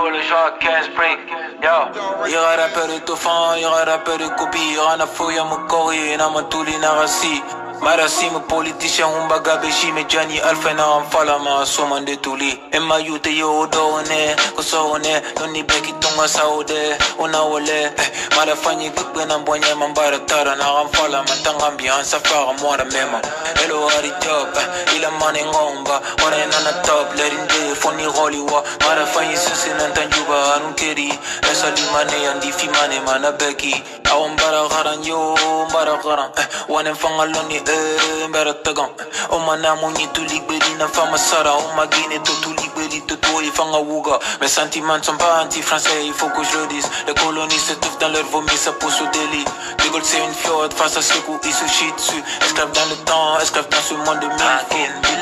faut le de 15 il Yo, de de Maar als zie me politician humba gabe shi jani alfa na amfala ma soma de tuli Emma yute yo doone kosoone Noni beki tunga saude una wole Mara fanyi kukbe na mbonye mambara tara na amfala Matanga ambiansa faga mwara mema Hello hari job ila mane ngomba Wana ina na top lerinde foni holiwa Mara fanyi sisi nantanjuba anunkeri Esa limane yandifi mane mana beki Awa mbara garan yo mbara garan eh, Wane fanga loni mbɛrɛtɛgɔ o ma na mu ɲi tu ligbeli nafa ma sara o ma gine to tu ligbeli to to e fanga wuga mes sentiments sont pas anti-français il faut que je le dise les colonies s'étouffent dans leur vomi ça pousse au délit Dégol c'est une fiode face à coup qui se chient dessus esclave dans le temps esclave dans ce monde de mille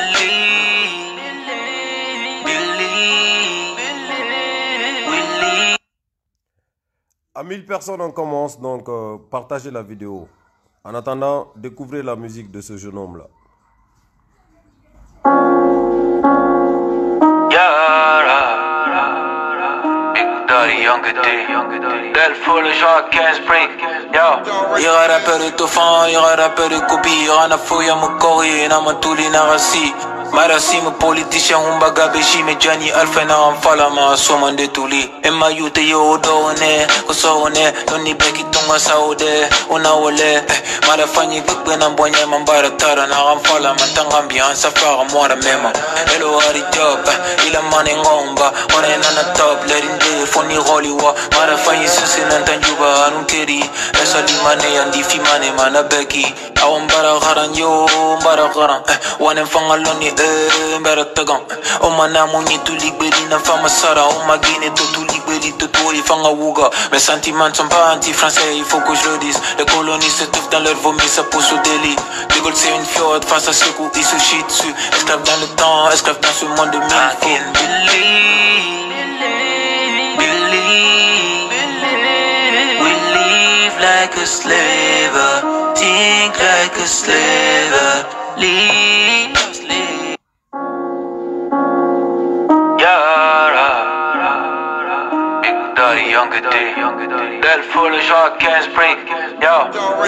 À 1000 personnes, on commence donc euh, la vidéo. En attendant, découvrez la musique de ce jeune homme-là. Del faut le genre 15 break. Yo. Y'a un rappeur de Tofan, y'a un rappeur de Kobe, y'a un affouille à mon corps, y'a un amatouli narasi. Mara sima politisha humba gabe shime jani alfa na amfala maso mande tuli Ema yute yo odone kosa one Doni beki tunga saude unawole eh, Mara fanyi bukwe na mbwanye mambara tara na amfala Matangambi ansa faga mwara mema Elo hari job eh, ila mane na Wana enana top lerinde foni holiwa Mara fanyi sisi nantanjuba anunkeri Esa limane andifi mane mana beki awa mbara xara yo mbara xara eh. wane fangaloni loni e mbara tagan eh. o ma namu tuli on na fama sara o to tuli gbeli to tuwoyi fanga wuga mes sentiments sont pas anti-français il faut que je le dise les colonies se touffent dans leur vomi ça pousse au délit Dégol c'est une fiotte face à coup, qui se chient dessus esclave dans le temps esclave dans ce monde de mille like a slaver, think like a slaver, leave.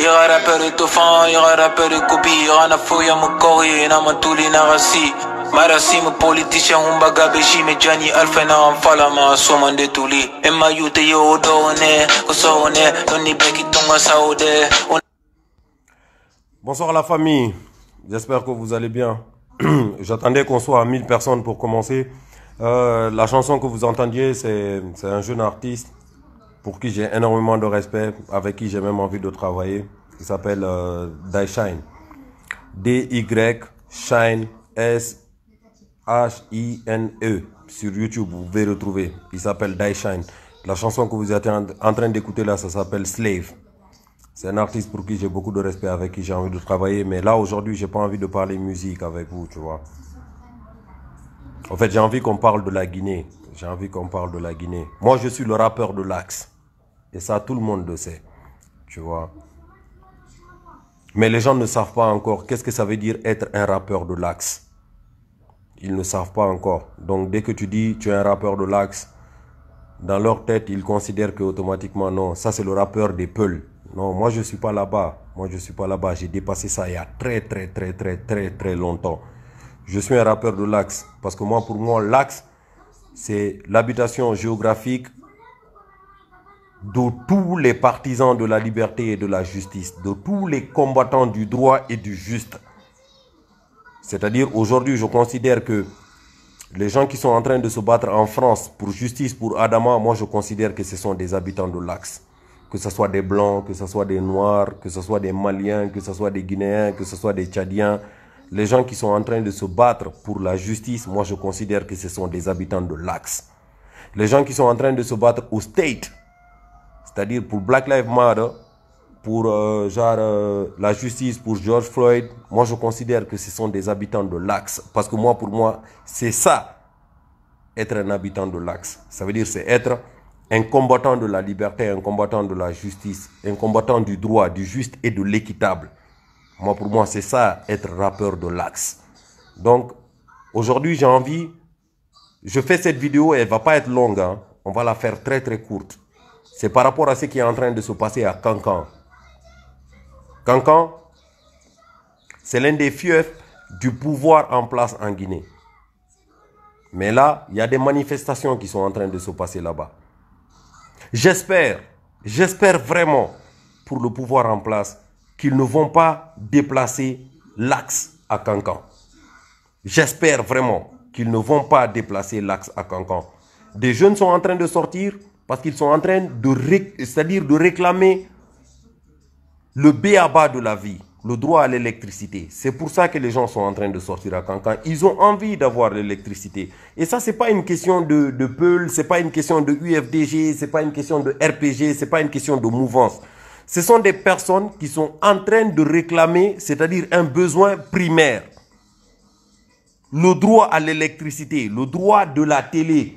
Y'a rappeur du dauphin, y'a rappeur du Kobe, y'a un afouille à mon corps, y'a un amant tous les narassis. Bonsoir la famille, j'espère que vous allez bien. J'attendais qu'on soit à 1000 personnes pour commencer. Euh, la chanson que vous entendiez, c'est un jeune artiste pour qui j'ai énormément de respect, avec qui j'ai même envie de travailler. Il s'appelle euh, Shine. D-Y Shine S H-I-N-E sur YouTube, vous pouvez retrouver. Il s'appelle Daishine. La chanson que vous êtes en train d'écouter là, ça s'appelle Slave. C'est un artiste pour qui j'ai beaucoup de respect, avec qui j'ai envie de travailler. Mais là, aujourd'hui, j'ai pas envie de parler musique avec vous, tu vois. En fait, j'ai envie qu'on parle de la Guinée. J'ai envie qu'on parle de la Guinée. Moi, je suis le rappeur de l'Axe. Et ça, tout le monde le sait. Tu vois. Mais les gens ne savent pas encore qu'est-ce que ça veut dire être un rappeur de l'Axe ils ne savent pas encore. Donc dès que tu dis tu es un rappeur de l'Axe, dans leur tête, ils considèrent que automatiquement non, ça c'est le rappeur des Peuls. Non, moi je suis pas là-bas. Moi je suis pas là-bas. J'ai dépassé ça il y a très très très très très très longtemps. Je suis un rappeur de l'Axe parce que moi pour moi l'Axe c'est l'habitation géographique de tous les partisans de la liberté et de la justice, de tous les combattants du droit et du juste. C'est-à-dire aujourd'hui, je considère que les gens qui sont en train de se battre en France pour justice pour Adama, moi je considère que ce sont des habitants de l'Axe. Que ce soit des Blancs, que ce soit des Noirs, que ce soit des Maliens, que ce soit des Guinéens, que ce soit des Tchadiens. Les gens qui sont en train de se battre pour la justice, moi je considère que ce sont des habitants de l'Axe. Les gens qui sont en train de se battre au State, c'est-à-dire pour Black Lives Matter, pour euh, genre euh, la justice pour George Floyd, moi je considère que ce sont des habitants de l'Axe. Parce que moi, pour moi, c'est ça, être un habitant de l'Axe. Ça veut dire c'est être un combattant de la liberté, un combattant de la justice, un combattant du droit, du juste et de l'équitable. Moi, pour moi, c'est ça, être rappeur de l'Axe. Donc, aujourd'hui, j'ai envie, je fais cette vidéo, elle va pas être longue, hein. on va la faire très très courte. C'est par rapport à ce qui est en train de se passer à Cancan. Cancan, c'est l'un des fiefs du pouvoir en place en Guinée. Mais là, il y a des manifestations qui sont en train de se passer là-bas. J'espère, j'espère vraiment pour le pouvoir en place qu'ils ne vont pas déplacer l'axe à Cancan. J'espère vraiment qu'ils ne vont pas déplacer l'axe à Cancan. Des jeunes sont en train de sortir parce qu'ils sont en train de, c'est-à-dire de réclamer le béaba de la vie, le droit à l'électricité. C'est pour ça que les gens sont en train de sortir à Cancan. Ils ont envie d'avoir l'électricité. Et ça, c'est pas une question de, de Peul, c'est pas une question de UFDG, c'est pas une question de RPG, c'est pas une question de mouvance. Ce sont des personnes qui sont en train de réclamer, c'est-à-dire un besoin primaire. Le droit à l'électricité, le droit de la télé,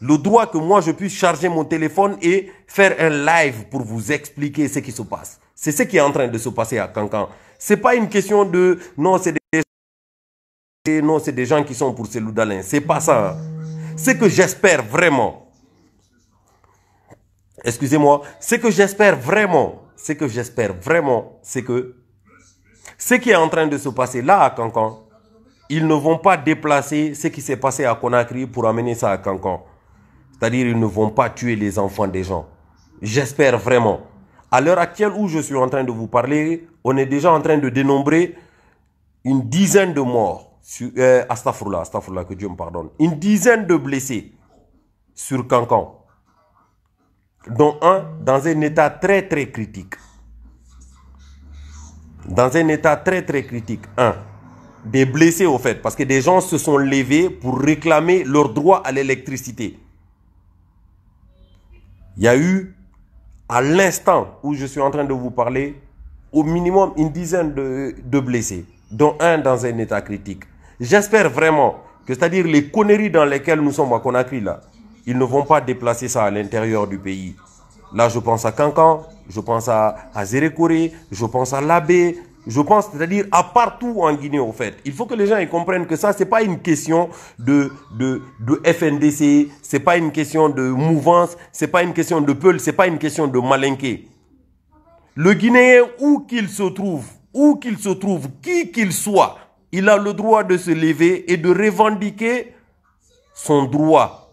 le droit que moi je puisse charger mon téléphone et faire un live pour vous expliquer ce qui se passe. C'est ce qui est en train de se passer à Cancan. C'est pas une question de non, c'est des non, c'est des gens qui sont pour ces loudalins. C'est pas ça. Hein. C'est que j'espère vraiment. Excusez-moi, ce que j'espère vraiment, C'est que j'espère vraiment, c'est que ce qui est en train de se passer là à Cancan, ils ne vont pas déplacer ce qui s'est passé à Conakry pour amener ça à Cancan. C'est-à-dire ils ne vont pas tuer les enfants des gens. J'espère vraiment. À l'heure actuelle où je suis en train de vous parler, on est déjà en train de dénombrer une dizaine de morts. Sur, euh, que Dieu me pardonne. Une dizaine de blessés sur Cancan. Dont un dans un état très très critique. Dans un état très très critique. Un des blessés au fait, parce que des gens se sont levés pour réclamer leur droit à l'électricité. Il y a eu, à l'instant où je suis en train de vous parler, au minimum une dizaine de, blessés, dont un dans un état critique. J'espère vraiment que, c'est-à-dire les conneries dans lesquelles nous sommes à Conakry, là, ils ne vont pas déplacer ça à l'intérieur du pays. Là, je pense à Cancan, je pense à, à je pense à l'abbé je pense, c'est-à-dire à partout en Guinée, en fait. Il faut que les gens ils comprennent que ça, c'est pas une question de, de, de FNDC, c'est pas une question de mouvance, c'est pas une question de peul, c'est pas une question de malinqué. Le Guinéen, où qu'il se trouve, où qu'il se trouve, qui qu'il soit, il a le droit de se lever et de revendiquer son droit,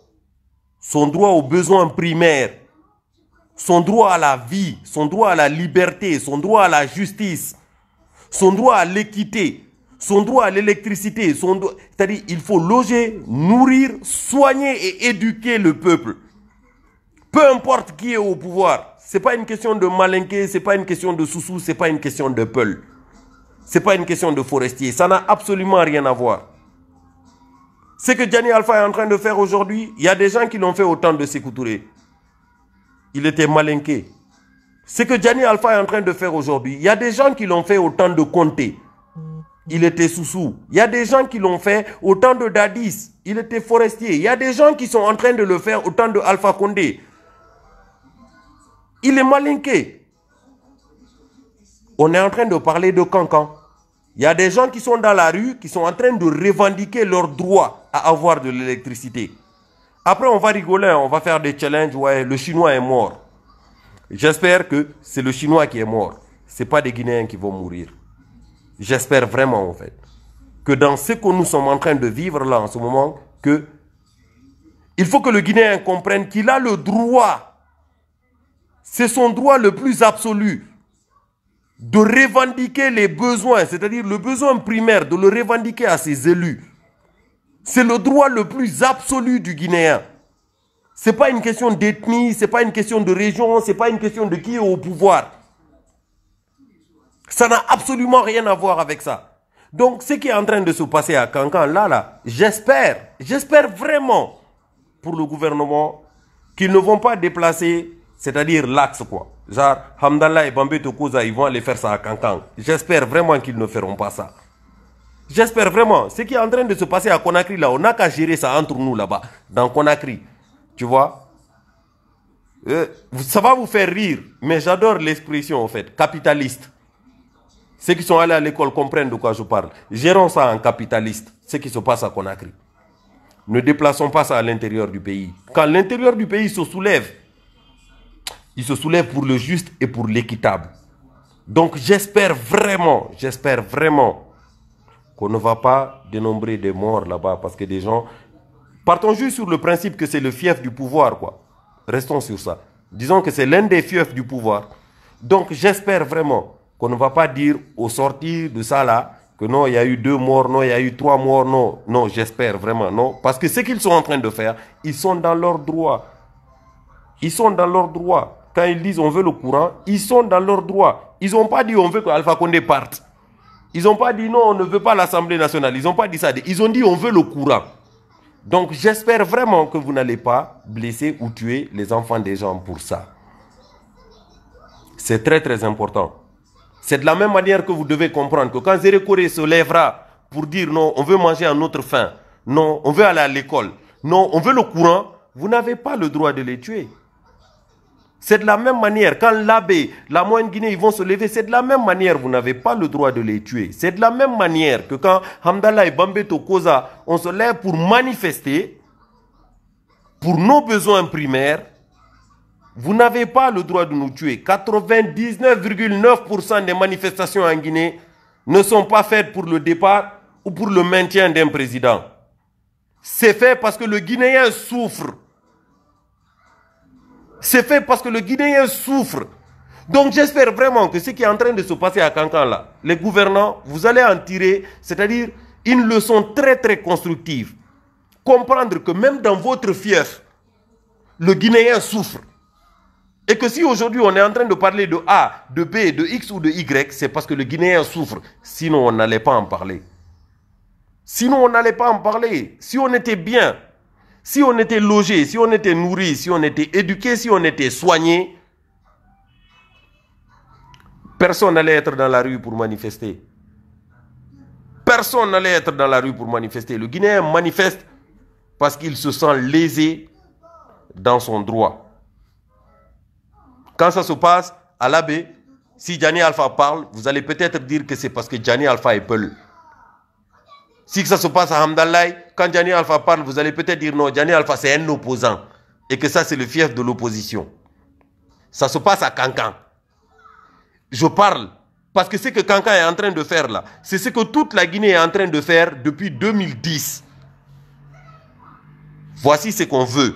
son droit aux besoins primaires, son droit à la vie, son droit à la liberté, son droit à la justice son droit à l'équité, son droit à l'électricité, son c'est-à-dire il faut loger, nourrir, soigner et éduquer le peuple. Peu importe qui est au pouvoir, c'est pas une question de malinqué, c'est pas une question de soussou, c'est pas une question de peul. C'est pas une question de forestier, ça n'a absolument rien à voir. Ce que Gianni Alpha est en train de faire aujourd'hui, il y a des gens qui l'ont fait autant de s'écouturer Il était malinqué, ce que Gianni Alpha est en train de faire aujourd'hui, il y a des gens qui l'ont fait au temps de Comté. Il était sous-sous. Il y a des gens qui l'ont fait au temps de Dadis. Il était forestier. Il y a des gens qui sont en train de le faire au temps de Alpha Condé. Il est malinqué. On est en train de parler de cancan. Il y a des gens qui sont dans la rue, qui sont en train de revendiquer leur droit à avoir de l'électricité. Après, on va rigoler, on va faire des challenges. Ouais, le chinois est mort. J'espère que c'est le Chinois qui est mort. Ce n'est pas des Guinéens qui vont mourir. J'espère vraiment, en fait, que dans ce que nous sommes en train de vivre là en ce moment, que il faut que le Guinéen comprenne qu'il a le droit, c'est son droit le plus absolu, de revendiquer les besoins, c'est-à-dire le besoin primaire, de le revendiquer à ses élus. C'est le droit le plus absolu du Guinéen. Ce n'est pas une question d'ethnie, ce n'est pas une question de région, ce n'est pas une question de qui est au pouvoir. Ça n'a absolument rien à voir avec ça. Donc, ce qui est en train de se passer à Cancan, là, là, j'espère, j'espère vraiment pour le gouvernement qu'ils ne vont pas déplacer, c'est-à-dire l'axe, quoi. Genre, Hamdallah et Bambé Tokoza, ils vont aller faire ça à Cancan. J'espère vraiment qu'ils ne feront pas ça. J'espère vraiment. Ce qui est en train de se passer à Conakry, là, on n'a qu'à gérer ça entre nous, là-bas, dans Conakry. Tu vois euh, Ça va vous faire rire, mais j'adore l'expression en fait, capitaliste. Ceux qui sont allés à l'école comprennent de quoi je parle. Gérons ça en capitaliste, ce qui se passe à Conakry. Ne déplaçons pas ça à l'intérieur du pays. Quand l'intérieur du pays se soulève, il se soulève pour le juste et pour l'équitable. Donc j'espère vraiment, j'espère vraiment qu'on ne va pas dénombrer des morts là-bas parce que des gens Partons juste sur le principe que c'est le fief du pouvoir, quoi. Restons sur ça. Disons que c'est l'un des fiefs du pouvoir. Donc j'espère vraiment qu'on ne va pas dire au sortir de ça là que non, il y a eu deux morts, non, il y a eu trois morts, non. Non, j'espère vraiment, non. Parce que ce qu'ils sont en train de faire, ils sont dans leur droit. Ils sont dans leur droit. Quand ils disent on veut le courant, ils sont dans leur droit. Ils n'ont pas dit on veut qu'Alpha Condé parte. Ils n'ont pas dit non, on ne veut pas l'Assemblée nationale. Ils n'ont pas dit ça. Ils ont dit on veut le courant. Donc j'espère vraiment que vous n'allez pas blesser ou tuer les enfants des gens pour ça. C'est très très important. C'est de la même manière que vous devez comprendre que quand Zéré se lèvera pour dire non, on veut manger à notre faim, non, on veut aller à l'école, non, on veut le courant, vous n'avez pas le droit de les tuer. C'est de la même manière, quand l'abbé, la moine guinée, ils vont se lever, c'est de la même manière, vous n'avez pas le droit de les tuer. C'est de la même manière que quand Hamdallah et Bambeto Koza on se lève pour manifester, pour nos besoins primaires, vous n'avez pas le droit de nous tuer. 99,9% des manifestations en Guinée ne sont pas faites pour le départ ou pour le maintien d'un président. C'est fait parce que le Guinéen souffre c'est fait parce que le Guinéen souffre. Donc j'espère vraiment que ce qui est en train de se passer à Cancan là, les gouvernants, vous allez en tirer, c'est-à-dire une leçon très très constructive. Comprendre que même dans votre fief, le Guinéen souffre. Et que si aujourd'hui on est en train de parler de A, de B, de X ou de Y, c'est parce que le Guinéen souffre. Sinon on n'allait pas en parler. Sinon on n'allait pas en parler. Si on était bien, si on était logé, si on était nourri, si on était éduqué, si on était soigné, personne n'allait être dans la rue pour manifester. Personne n'allait être dans la rue pour manifester. Le Guinéen manifeste parce qu'il se sent lésé dans son droit. Quand ça se passe à l'abbé, si Gianni Alpha parle, vous allez peut-être dire que c'est parce que Gianni Alpha est peul. Si ça se passe à Hamdallah, quand Gianni Alpha parle, vous allez peut-être dire non, Gianni Alpha c'est un opposant. Et que ça c'est le fief de l'opposition. Ça se passe à Cancan. Je parle parce que ce que Cancan est en train de faire là, c'est ce que toute la Guinée est en train de faire depuis 2010. Voici ce qu'on veut.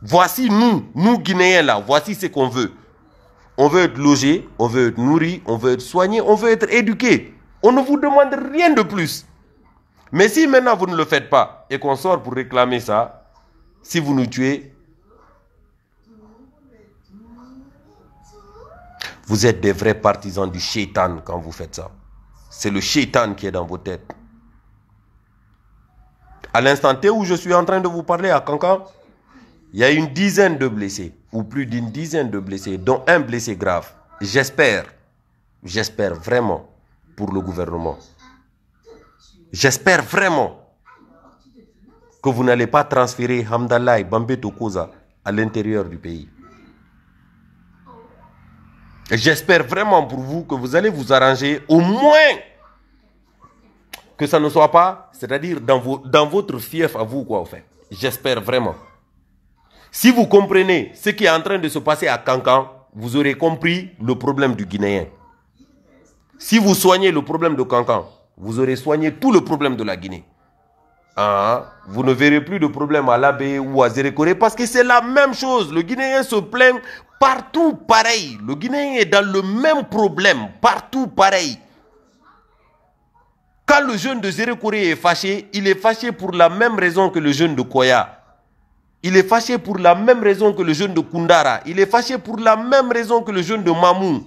Voici nous, nous Guinéens là, voici ce qu'on veut. On veut être logé, on veut être nourri, on veut être soigné, on veut être éduqué. On ne vous demande rien de plus. Mais si maintenant vous ne le faites pas et qu'on sort pour réclamer ça, si vous nous tuez, vous êtes des vrais partisans du shaitan quand vous faites ça. C'est le shaitan qui est dans vos têtes. À l'instant T où je suis en train de vous parler à Cancan, il y a une dizaine de blessés, ou plus d'une dizaine de blessés, dont un blessé grave. J'espère, j'espère vraiment pour le gouvernement. J'espère vraiment que vous n'allez pas transférer Hamdallah et Bambé à l'intérieur du pays. J'espère vraiment pour vous que vous allez vous arranger au moins que ça ne soit pas, c'est-à-dire dans, dans votre fief à vous, quoi, au fait. J'espère vraiment. Si vous comprenez ce qui est en train de se passer à Cancan, vous aurez compris le problème du Guinéen. Si vous soignez le problème de Cancan, vous aurez soigné tout le problème de la Guinée. Ah, vous ne verrez plus de problème à l'Abbé e ou à Zérékoré parce que c'est la même chose. Le Guinéen se plaint partout pareil. Le Guinéen est dans le même problème, partout pareil. Quand le jeune de Zérékoré est fâché, il est fâché pour la même raison que le jeune de Koya. Il est fâché pour la même raison que le jeune de Koundara. Il est fâché pour la même raison que le jeune de Mamou.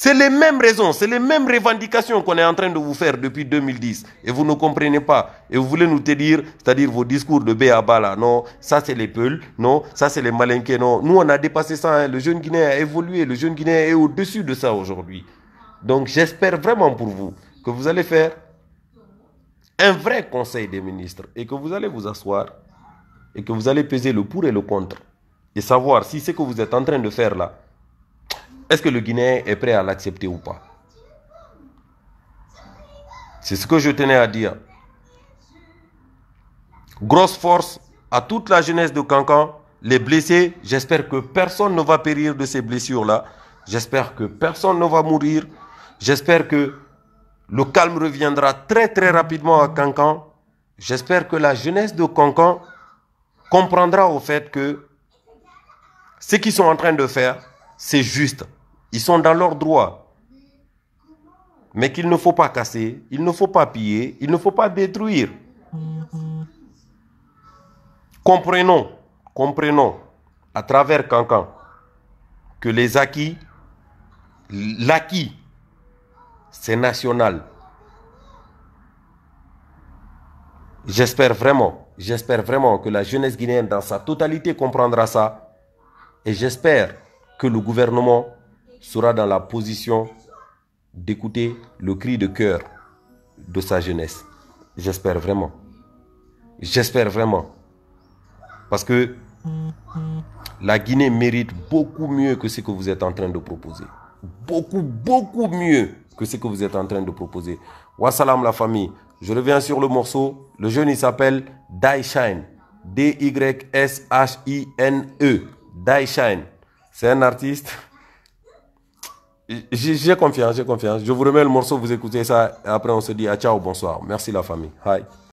C'est les mêmes raisons, c'est les mêmes revendications qu'on est en train de vous faire depuis 2010. Et vous ne comprenez pas. Et vous voulez nous te dire, c'est-à-dire vos discours de Béabala. là, non, ça c'est les peuls, non, ça c'est les malinqués, non. Nous on a dépassé ça, hein. le jeune Guinéen a évolué, le jeune Guinéen est au-dessus de ça aujourd'hui. Donc j'espère vraiment pour vous que vous allez faire un vrai conseil des ministres et que vous allez vous asseoir et que vous allez peser le pour et le contre et savoir si ce que vous êtes en train de faire là, est-ce que le Guinéen est prêt à l'accepter ou pas C'est ce que je tenais à dire. Grosse force à toute la jeunesse de Cancan, les blessés. J'espère que personne ne va périr de ces blessures-là. J'espère que personne ne va mourir. J'espère que le calme reviendra très très rapidement à Cancan. J'espère que la jeunesse de Cancan comprendra au fait que ce qu'ils sont en train de faire, c'est juste. Ils sont dans leur droit. Mais qu'il ne faut pas casser, il ne faut pas piller, il ne faut pas détruire. Comprenons, comprenons à travers Cancan que les acquis, l'acquis, c'est national. J'espère vraiment, j'espère vraiment que la jeunesse guinéenne dans sa totalité comprendra ça. Et j'espère que le gouvernement sera dans la position d'écouter le cri de cœur de sa jeunesse. J'espère vraiment. J'espère vraiment. Parce que la Guinée mérite beaucoup mieux que ce que vous êtes en train de proposer. Beaucoup, beaucoup mieux que ce que vous êtes en train de proposer. Wassalam la famille. Je reviens sur le morceau. Le jeune, il s'appelle Daishine. D-Y-S-H-I-N-E. Shine. C'est un artiste. J'ai confiance, j'ai confiance. Je vous remets le morceau, vous écoutez ça. après, on se dit à ah, ciao, bonsoir. Merci la famille. Hi.